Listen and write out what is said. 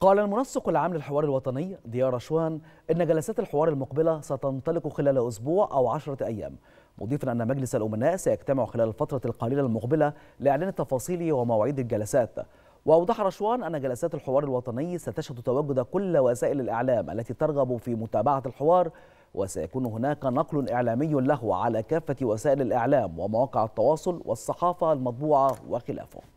قال المنسق العام للحوار الوطني ضياء رشوان إن جلسات الحوار المقبلة ستنطلق خلال أسبوع أو عشرة أيام مضيفا أن مجلس الأمناء سيجتمع خلال الفترة القليلة المقبلة لإعلان التفاصيل ومواعيد الجلسات وأوضح رشوان أن جلسات الحوار الوطني ستشهد تواجد كل وسائل الإعلام التي ترغب في متابعة الحوار وسيكون هناك نقل إعلامي له على كافة وسائل الإعلام ومواقع التواصل والصحافة المطبوعة وخلافه